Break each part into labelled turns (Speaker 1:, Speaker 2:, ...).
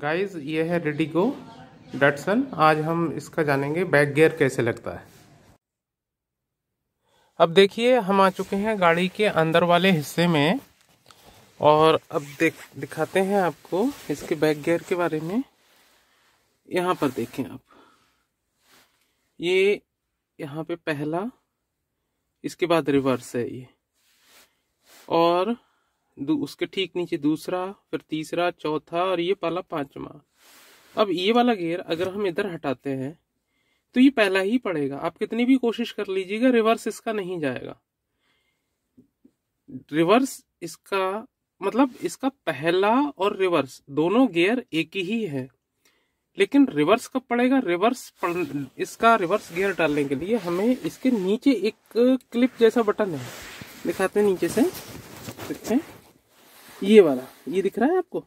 Speaker 1: guys ये है Radico Datsun आज हम इसका जानेंगे बैक गियर कैसे लगता है अब देखिए हम आ चुके हैं गाड़ी के अंदर वाले हिस्से में और अब देख दिखाते हैं आपको इसके बैक गियर के बारे में यहाँ पर देखें आप ये यहाँ पे पहला इसके बाद रिवर्स है ये और उसके ठीक नीचे दूसरा फिर तीसरा चौथा और ये पहला पांचवा अब ये वाला गेयर अगर हम इधर हटाते हैं तो ये पहला ही पड़ेगा आप कितनी भी कोशिश कर लीजिएगा रिवर्स इसका नहीं जाएगा रिवर्स इसका मतलब इसका पहला और रिवर्स दोनों गियर एक ही है लेकिन रिवर्स कब पड़ेगा रिवर्स पड़, इसका रिवर्स गियर डालने के लिए हमें इसके नीचे एक क्लिप जैसा बटन है दिखाते हैं नीचे से देखते हैं ये वाला ये दिख रहा है आपको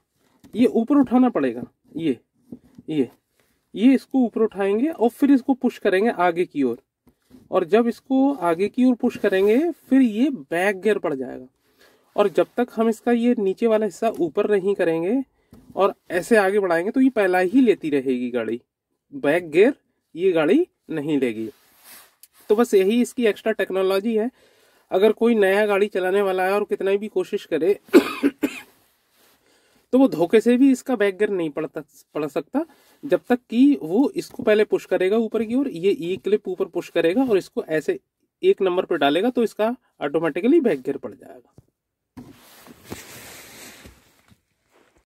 Speaker 1: ये ऊपर उठाना पड़ेगा ये ये ये इसको ऊपर उठाएंगे और फिर इसको पुश करेंगे आगे की ओर और जब इसको आगे की ओर पुश करेंगे फिर ये बैक गियर पड़ जाएगा और जब तक हम इसका ये नीचे वाला हिस्सा ऊपर नहीं करेंगे और ऐसे आगे बढ़ाएंगे तो ये पहला ही लेती रहेगी गाड़ी बैक गियर ये गाड़ी नहीं लेगी तो बस यही इसकी एक्स्ट्रा टेक्नोलॉजी है अगर कोई नया गाड़ी चलाने वाला है और कितना भी कोशिश करे तो वो धोखे से भी इसका बैक गियर नहीं पड़ता पड़ सकता जब तक कि वो इसको पहले पुश करेगा ऊपर की ओर ये ई e क्लिप ऊपर पुश करेगा और इसको ऐसे एक नंबर पर डालेगा तो इसका ऑटोमेटिकली बैक गियर पड़ जाएगा